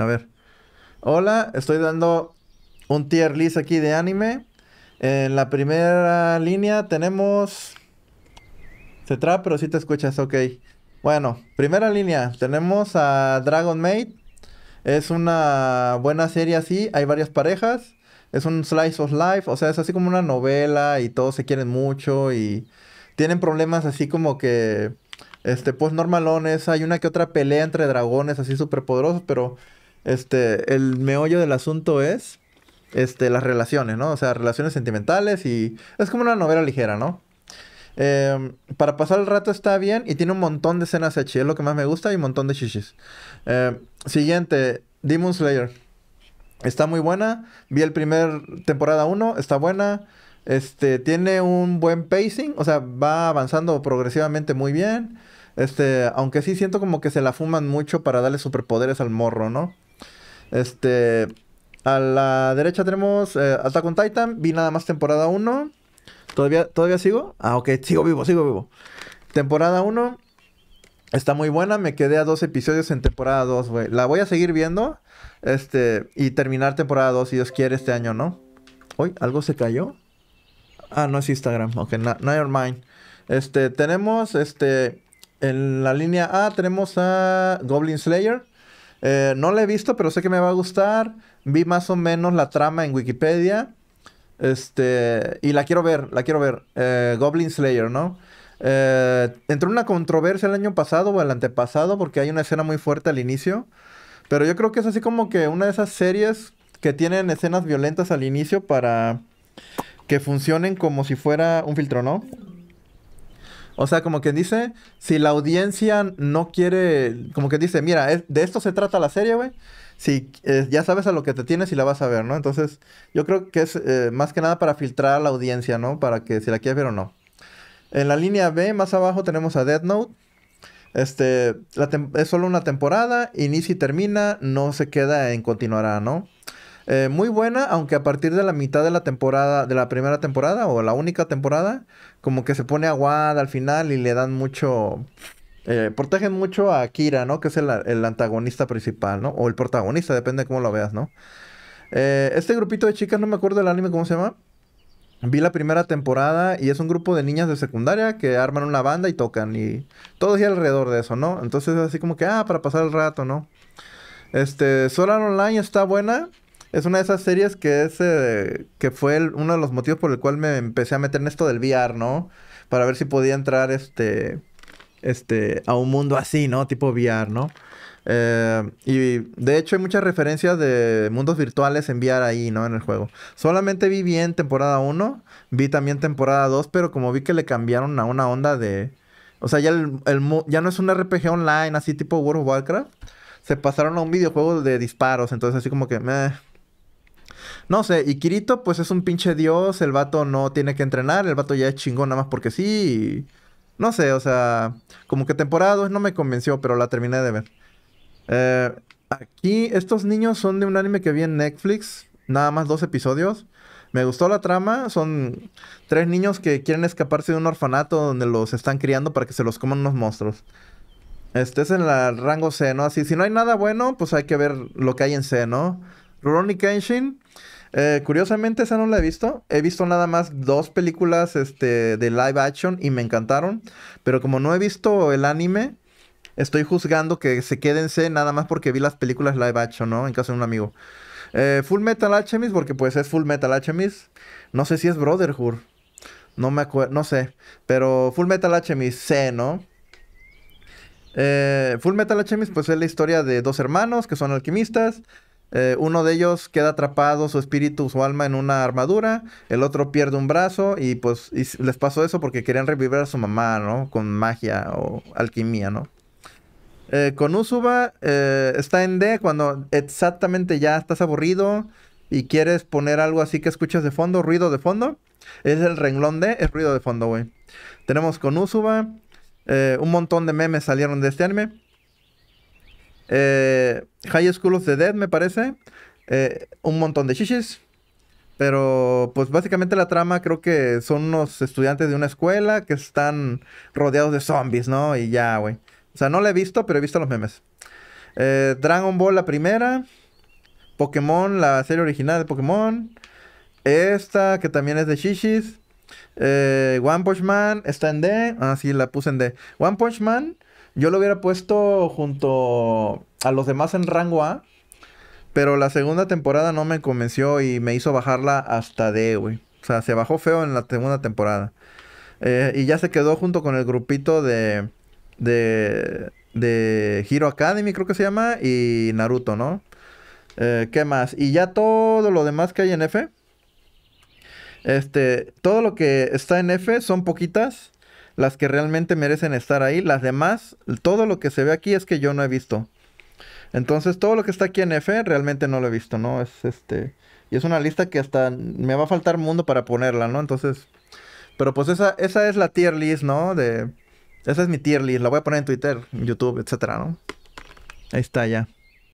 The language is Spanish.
A ver. Hola, estoy dando un tier list aquí de anime. En la primera línea tenemos... Se trae, pero si te escuchas, ok. Bueno, primera línea, tenemos a Dragon Maid. Es una buena serie así, hay varias parejas. Es un slice of life, o sea, es así como una novela y todos se quieren mucho y tienen problemas así como que, este, pues normalones, hay una que otra pelea entre dragones así súper poderosos, pero este, el meollo del asunto es este, las relaciones, ¿no? O sea, relaciones sentimentales y es como una novela ligera, ¿no? Em, para pasar el rato está bien y tiene un montón de escenas hechas, es lo que más me gusta y un montón de chichis. Em, siguiente, Demon Slayer. Está muy buena, vi el primer temporada 1, está buena. Este, tiene un buen pacing, o sea, va avanzando progresivamente muy bien. Este, aunque sí siento como que se la fuman mucho para darle superpoderes al morro, ¿no? Este. A la derecha tenemos hasta eh, Attack on Titan. Vi nada más temporada 1. ¿Todavía, ¿Todavía sigo? Ah, ok, sigo vivo, sigo vivo. Temporada 1. Está muy buena. Me quedé a dos episodios en temporada 2, güey. La voy a seguir viendo. Este. Y terminar temporada 2, si Dios quiere, este año, ¿no? Hoy, ¿algo se cayó? Ah, no es Instagram. Ok, no, never mind. Este, tenemos, este. En la línea A tenemos a Goblin Slayer. Eh, no la he visto, pero sé que me va a gustar. Vi más o menos la trama en Wikipedia. Este, y la quiero ver, la quiero ver. Eh, Goblin Slayer, ¿no? Eh, entró una controversia el año pasado o el antepasado porque hay una escena muy fuerte al inicio. Pero yo creo que es así como que una de esas series que tienen escenas violentas al inicio para que funcionen como si fuera un filtro, ¿no? O sea, como que dice, si la audiencia no quiere, como que dice, mira, de esto se trata la serie, güey. Si eh, ya sabes a lo que te tienes y la vas a ver, ¿no? Entonces, yo creo que es eh, más que nada para filtrar a la audiencia, ¿no? Para que si la quieres ver o no. En la línea B, más abajo, tenemos a Dead Note. Este, es solo una temporada, inicia y termina, no se queda en continuará, ¿no? Eh, muy buena, aunque a partir de la mitad de la temporada, de la primera temporada o la única temporada, como que se pone aguada al final y le dan mucho... Eh, protegen mucho a Kira, ¿no? Que es el, antagonista principal, ¿no? O el protagonista, depende de cómo lo veas, ¿no? Eh, este grupito de chicas, no me acuerdo del anime, ¿cómo se llama? Vi la primera temporada y es un grupo de niñas de secundaria que arman una banda y tocan y todo es alrededor de eso, ¿no? Entonces es así como que, ah, para pasar el rato, ¿no? Este, Solar Online está buena, es una de esas series que es eh, que fue uno de los motivos por el cual me empecé a meter en esto del VR, ¿no? Para ver si podía entrar este este a un mundo así, ¿no? Tipo VR, ¿no? Eh, y de hecho hay muchas referencias de mundos virtuales en VR ahí, ¿no? En el juego. Solamente vi bien temporada 1, vi también temporada 2, pero como vi que le cambiaron a una onda de... O sea, ya, el, ya no es un RPG online así tipo World of Warcraft. Se pasaron a un videojuego de disparos, entonces así como que... No sé, y Kirito pues es un pinche dios, el vato no tiene que entrenar, el vato ya es chingón nada más porque sí. No sé, o sea, como que temporada 2 no me convenció, pero la terminé de ver. Eh, aquí estos niños son de un anime que vi en Netflix, nada más dos episodios. Me gustó la trama, son tres niños que quieren escaparse de un orfanato donde los están criando para que se los coman unos monstruos. Este es en el rango C, ¿no? Así, si no hay nada bueno, pues hay que ver lo que hay en C, ¿no? Ronnie Kenshin eh, curiosamente, esa no la he visto. He visto nada más dos películas este, de live action y me encantaron. Pero como no he visto el anime, estoy juzgando que se C, nada más porque vi las películas live action, ¿no? En caso de un amigo. Eh, Full Metal Alchemist, porque pues es Full Metal Alchemist. No sé si es Brotherhood. No me acuerdo, no sé. Pero Full Metal Alchemist sé, ¿no? Eh, Full Metal Alchemist, pues es la historia de dos hermanos que son alquimistas. Eh, uno de ellos queda atrapado su espíritu, su alma en una armadura, el otro pierde un brazo y pues les pasó eso porque querían revivir a su mamá, ¿no? Con magia o alquimia, ¿no? con eh, Usuba eh, está en D cuando exactamente ya estás aburrido y quieres poner algo así que escuchas de fondo, ruido de fondo. Es el renglón D, es ruido de fondo, güey. Tenemos con Usuba. un montón de memes salieron de este anime. Eh, High School of the Dead, me parece. Eh, un montón de shishis. Pero pues básicamente la trama creo que son unos estudiantes de una escuela que están rodeados de zombies, ¿no? Y ya, güey. O sea, no la he visto, pero he visto los memes. Eh, Dragon Ball la primera. Pokémon, la serie original de Pokémon. Esta que también es de shishis. One Punch Man está en D. Ah, sí, la puse en D. One Punch Man yo lo hubiera puesto junto a los demás en rango A. Pero la segunda temporada no me convenció y me hizo bajarla hasta D, güey. O sea, se bajó feo en la segunda temporada. Eh, y ya se quedó junto con el grupito de, de. de. Hero Academy, creo que se llama. Y Naruto, ¿no? Eh, ¿Qué más? Y ya todo lo demás que hay en F. Este. Todo lo que está en F son poquitas las que realmente merecen estar ahí. Las demás, todo lo que se ve aquí es que yo no he visto. Entonces, todo lo que está aquí en F realmente no lo he visto, ¿no? Es este. Y es una lista que hasta me va a faltar mundo para ponerla, ¿no? Entonces. Pero pues esa, esa es la tier list, ¿no? De. Esa es mi tier list. La voy a poner en Twitter, YouTube, etcétera, ¿no? Ahí está ya.